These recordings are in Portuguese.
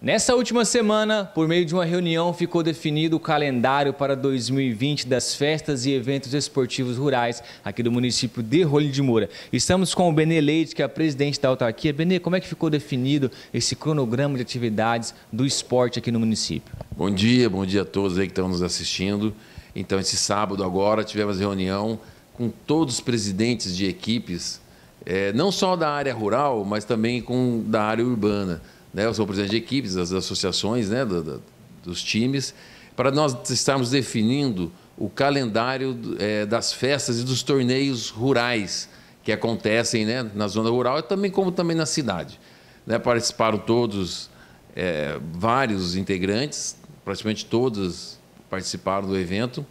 Nessa última semana, por meio de uma reunião, ficou definido o calendário para 2020 das festas e eventos esportivos rurais aqui do município de Rolho de Moura. Estamos com o Benê Leite, que é presidente da autarquia. Benê, como é que ficou definido esse cronograma de atividades do esporte aqui no município? Bom dia, bom dia a todos aí que estão nos assistindo. Então, esse sábado agora tivemos reunião com todos os presidentes de equipes, é, não só da área rural, mas também com da área urbana né? eu sou presidente de equipes, das associações, né? Do, do, dos times, para nós estarmos definindo o calendário é, das festas e dos torneios rurais que acontecem né, na zona rural e também como também na cidade. Né, participaram todos, é, vários integrantes, praticamente todos participaram do evento,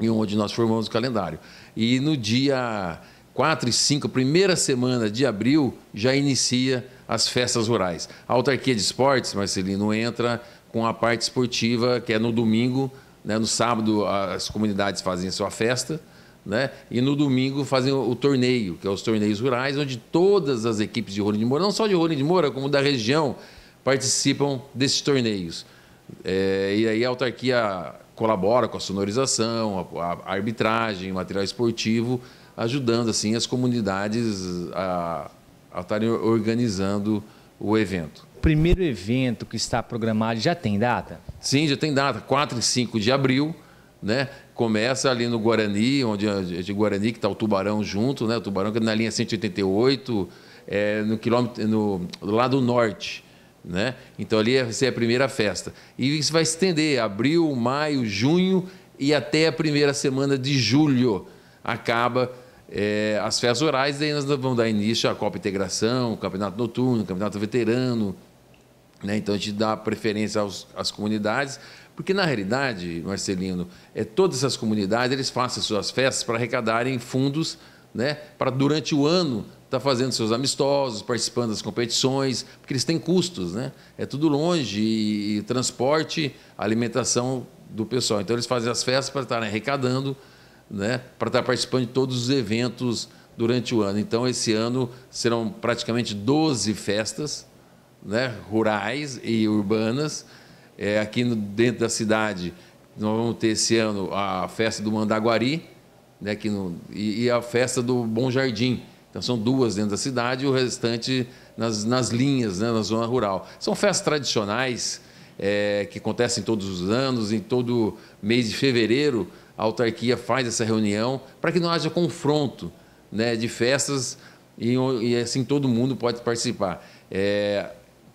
e onde nós formamos o calendário. E no dia 4 e 5, primeira semana de abril, já inicia as festas rurais. A autarquia de esportes, Marcelino, entra com a parte esportiva, que é no domingo, né? no sábado as comunidades fazem a sua festa, né? e no domingo fazem o, torneio, que é os torneios rurais, onde todas as equipes de Rolim de Moura, não só de Rolim de Moura, como da região, participam desses torneios. É, e aí a autarquia colabora com a sonorização, a, a arbitragem, material esportivo, ajudando assim as comunidades a ao estarem organizando o evento. O primeiro evento que está programado já tem data? Sim, já tem data, 4 e 5 de abril, né? Começa ali no Guarani, onde é de é Guarani que está o Tubarão junto, né? O Tubarão que é na linha 188, é, no quilômetro, no lado norte, né? Então ali é, vai ser a primeira festa. E isso vai estender abril, maio, junho e até a primeira semana de julho acaba é, as festas orais, daí nós vamos dar início à Copa Integração, Campeonato Noturno, Campeonato Veterano. Né? Então a gente dá preferência aos, às comunidades, porque na realidade, Marcelino, é, todas as comunidades eles fazem suas festas para arrecadarem fundos né? para durante o ano estar tá fazendo seus amistosos, participando das competições, porque eles têm custos, né? É tudo longe e, e transporte, alimentação do pessoal. Então eles fazem as festas para estarem arrecadando né, para estar tá participando de todos os eventos durante o ano. Então, esse ano serão praticamente 12 festas né, rurais e urbanas. É, aqui no, dentro da cidade, nós vamos ter esse ano a festa do Mandaguari né, aqui no, e, e a festa do Bom Jardim. Então, são duas dentro da cidade e o restante nas, nas linhas, né, na zona rural. São festas tradicionais é, que acontecem todos os anos, em todo mês de fevereiro a autarquia faz essa reunião para que não haja confronto né, de festas e, e, assim todo mundo pode participar. É,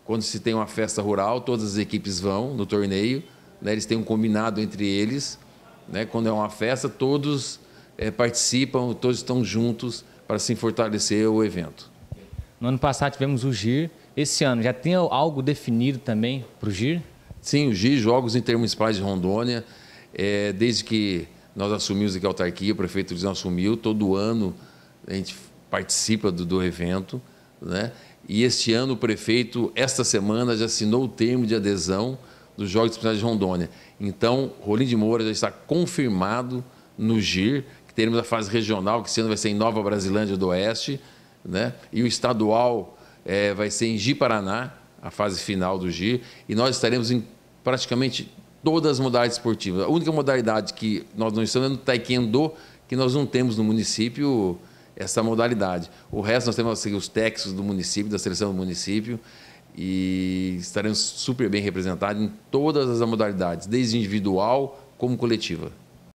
quando se tem uma festa rural, todas as equipes vão no torneio, né, eles têm um combinado entre eles. Né, quando é uma festa, todos é, participam, todos estão juntos para assim fortalecer o evento. No ano passado tivemos o GIR, esse ano já tem algo definido também para o GIR? Sim, o GIR, Jogos Intermunicipais de Rondônia, é, desde que nós assumimos aqui a autarquia, o prefeito já assumiu, todo ano a gente participa do, do evento. Né? E este ano o prefeito, esta semana, já assinou o termo de adesão dos Jogos Disciplinares de Rondônia. Então, Rolim de Moura já está confirmado no GIR, que teremos a fase regional, que esse ano vai ser em Nova Brasilândia do Oeste, né? e o estadual é, vai ser em Ji-Paraná, a fase final do GIR, e nós estaremos em praticamente todas as modalidades esportivas. A única modalidade que nós não estamos é no taekwondo, que nós não temos no município essa modalidade. O resto nós temos assim, os técnicos do município, da seleção do município, e estaremos super bem representados em todas as modalidades, desde individual como coletiva.